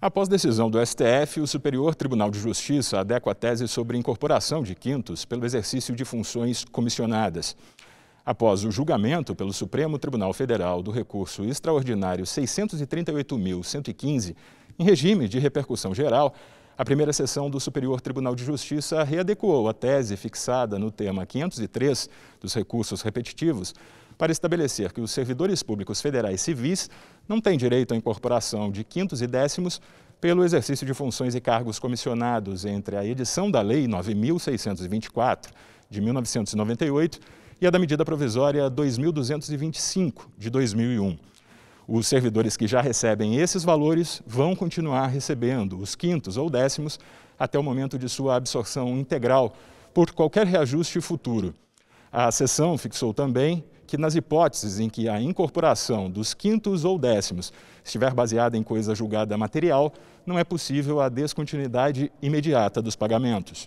Após decisão do STF, o Superior Tribunal de Justiça adequa a tese sobre incorporação de quintos pelo exercício de funções comissionadas. Após o julgamento pelo Supremo Tribunal Federal do recurso extraordinário 638.115, em regime de repercussão geral, a primeira sessão do Superior Tribunal de Justiça readequou a tese fixada no tema 503 dos recursos repetitivos para estabelecer que os servidores públicos federais civis não têm direito à incorporação de quintos e décimos pelo exercício de funções e cargos comissionados entre a edição da Lei 9624 de 1998 e a da medida provisória 2225 de 2001. Os servidores que já recebem esses valores vão continuar recebendo os quintos ou décimos até o momento de sua absorção integral por qualquer reajuste futuro. A sessão fixou também que, nas hipóteses em que a incorporação dos quintos ou décimos estiver baseada em coisa julgada material, não é possível a descontinuidade imediata dos pagamentos.